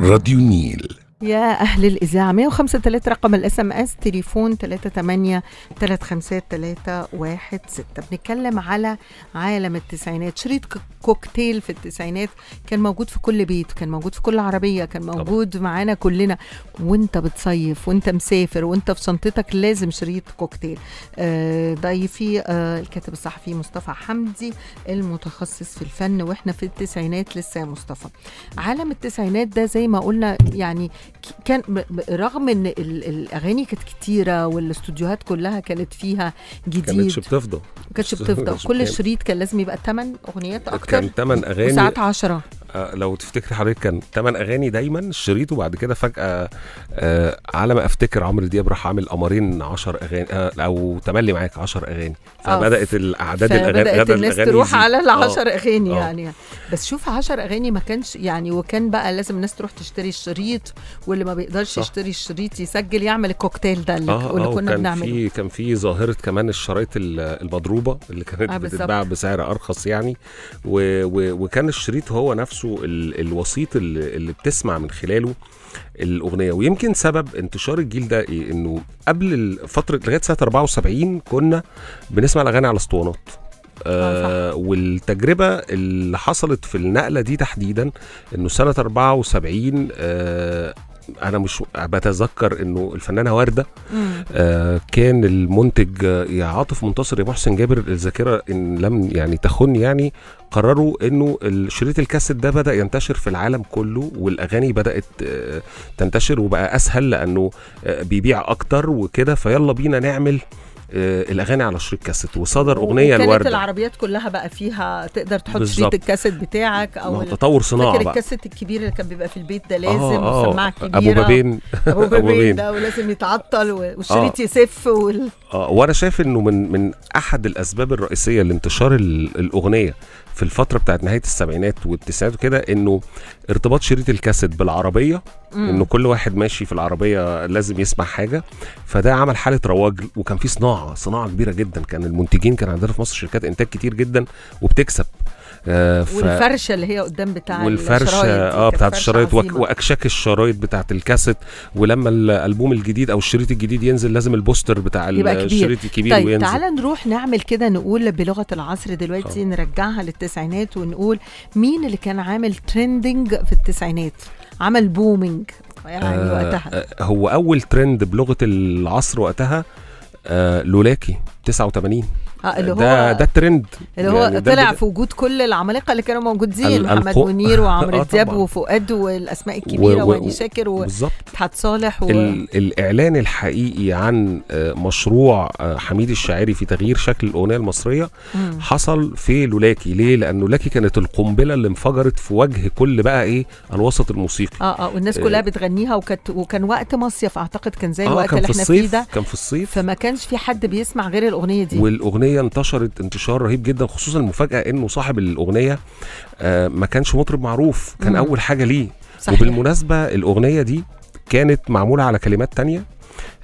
راديو نيل يا أهل الإذاعة 105 3 رقم الاس ام اس تليفون 38 353 بنتكلم على عالم التسعينات شريط كوكتيل في التسعينات كان موجود في كل بيت كان موجود في كل عربية كان موجود معانا كلنا وانت بتصيف وانت مسافر وانت في شنطتك لازم شريط كوكتيل آه ضيفي آه الكاتب الصحفي مصطفى حمدي المتخصص في الفن واحنا في التسعينات لسه يا مصطفى عالم التسعينات ده زي ما قلنا يعني كان رغم ان الاغاني كانت كتيره والاستوديوهات كلها كانت فيها جديد كانتش بتفضى كانتش بتفضى كل شريط كان لازم يبقى 8 اغنيات اكتر كان ثمان اغاني ساعات 10 آه، لو تفتكر حضرتك كان ثمان اغاني دايما الشريط وبعد كده فجاه آه، على ما افتكر عمرو دياب راح عامل قمرين 10 اغاني آه، او تملي معاك 10 اغاني فبدات الاعداد الاغاني بدات الناس تروح على ال 10 اغاني يعني بس شوف 10 اغاني ما كانش يعني وكان بقى لازم الناس تروح تشتري الشريط واللي ما بيقدرش صح. يشتري الشريط يسجل يعمل الكوكتيل ده اللي, آه اللي كنا بنعمله في كان في ظاهره كمان الشرايط المضروبه اللي كانت آه بتتباع بسعر ارخص يعني و و وكان الشريط هو نفسه نفسه الوسيط اللي بتسمع من خلاله الاغنيه ويمكن سبب انتشار الجيل ده ايه انه قبل فتره لغايه سنه 74 كنا بنسمع الاغاني على اسطوانات آه, آه، والتجربه اللي حصلت في النقله دي تحديدا انه سنه 74 آه انا مش بتذكر انه الفنانه ورده آه كان المنتج يا عاطف منتصر يا محسن جابر الذاكره ان لم يعني تخن يعني قرروا انه شريط الكاسيت ده بدا ينتشر في العالم كله والاغاني بدات آه، تنتشر وبقى اسهل لانه آه، بيبيع اكتر وكده فيلا بينا نعمل آه، الاغاني على شريط كاسيت وصدر اغنيه الورده كانت العربيات كلها بقى فيها تقدر تحط شريط الكاسيت بتاعك او تطور صناعه بقى الكاسيت الكبير اللي كان بيبقى في البيت ده آه، لازم آه آه سماعه كبيره ابو بابين ابو بابين ده ولازم يتعطل آه. والشريط آه يسف وال... آه وانا شايف انه من من احد الاسباب الرئيسيه لانتشار الاغنيه في الفتره بتاعت نهايه السبعينات والتسعينات وكده انه ارتباط شريط الكاسيت بالعربيه انه كل واحد ماشي في العربيه لازم يسمع حاجه فده عمل حاله رواج وكان في صناعه صناعه كبيره جدا كان المنتجين كان عندنا في مصر شركات انتاج كتير جدا وبتكسب آه ف... والفرشه اللي هي قدام بتاع والفرشه اه بتاعت الشرايط وك... واكشاك الشرايط بتاعت الكاسيت ولما الالبوم الجديد او الشريط الجديد ينزل لازم البوستر بتاع الشريط الكبير طيب وينزل تعال نروح نعمل كده نقول بلغه العصر دلوقتي آه. نرجعها للتسعينات ونقول مين اللي كان عامل ترندنج في التسعينات عمل بومينج يعني آه وقتها آه، هو اول ترند بلغه العصر وقتها آه لولاكي 89 آه، اللي هو ده ده الترند اللي هو يعني طلع في وجود كل العمالقه اللي كانوا موجودين محمد منير وعمرو آه، دياب وفؤاد والاسماء الكبيره وهاني شاكر ومدحت صالح و... الاعلان الحقيقي عن آه، مشروع حميد الشاعري في تغيير شكل الاغنيه المصريه مم. حصل في لولاكي ليه لانه لولاكي كانت القنبله اللي انفجرت في وجه كل بقى ايه الوسط الموسيقي اه اه والناس كلها آه بتغنيها وكانت وكان وقت مصيف اعتقد كان زي الوقت آه كان اللي احنا فيه ده كان في الصيف فما كانش في حد بيسمع غير الاغنيه دي والاغنيه الاغنيه انتشرت انتشار رهيب جدا خصوصا المفاجاه انه صاحب الاغنيه آه، ما كانش مطرب معروف كان مم. اول حاجه ليه صحيح. وبالمناسبه الاغنيه دي كانت معموله على كلمات تانية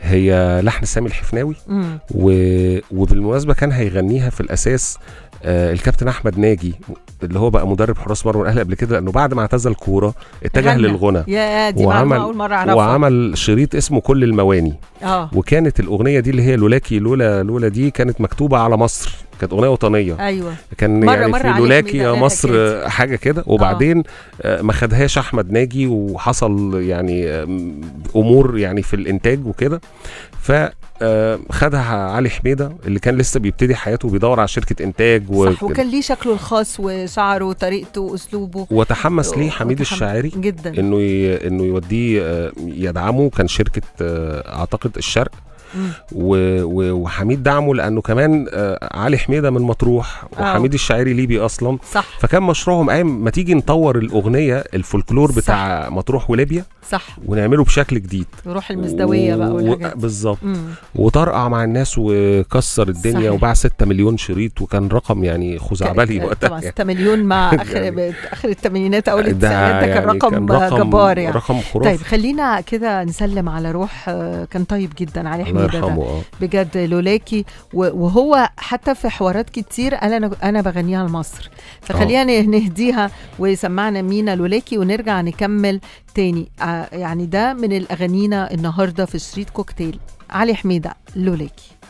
هي لحن سامي الحفناوي و... وبالمناسبه كان هيغنيها في الاساس آه، الكابتن احمد ناجي اللي هو بقى مدرب حراس مرمى الاهلي قبل كده لانه بعد ما اعتزل كوره اتجه للغنى يا دي وعمل اول مره اعرفها وعمل شريط اسمه كل المواني اه وكانت الاغنيه دي اللي هي لولاكي لولا لولا دي كانت مكتوبه على مصر كانت اغنيه وطنيه ايوه كان مرة يعني مرة في لولاكي يا مصر كانت. حاجه كده آه. وبعدين آه. ما خدهاش احمد ناجي وحصل يعني امور يعني في الانتاج وكده ف آه، خدها علي حميده اللي كان لسه بيبتدي حياته بيدور على شركه انتاج و... صح وكان ليه شكله الخاص وشعره وطريقته واسلوبه وتحمس ليه حميد وتحمس الشاعري جدا انه ي... انه يوديه آه، يدعمه كان شركه آه، اعتقد الشرق وحميد دعمه لانه كمان آه، علي حميده من مطروح وحميد آه. الشاعري ليبي اصلا صح فكان مشروعهم قايم ما تيجي نطور الاغنيه الفولكلور صح. بتاع مطروح وليبيا صح ونعمله بشكل جديد روح المزدويه و... بقى والحاجات بالظبط وطرقع مع الناس وكسر الدنيا صحيح. وباع 6 مليون شريط وكان رقم يعني خزعبلي وقتها طبعا 6 يعني. مليون مع اخر يعني. اخر الثمانينات اول التسعينات ده كان يعني رقم, كان رقم جبار يعني رقم خرافي طيب خلينا كده نسلم على روح آه، كان طيب جدا علي حميد يرحمه آه. بجد لولاكي وهو حتى في حوارات كتير قال انا انا بغنيها لمصر فخلينا آه. نهديها ويسمعنا مينا لولاكي ونرجع نكمل تاني آه، يعني ده من الاغانينا النهارده في شريط كوكتيل علي حميده لولاكي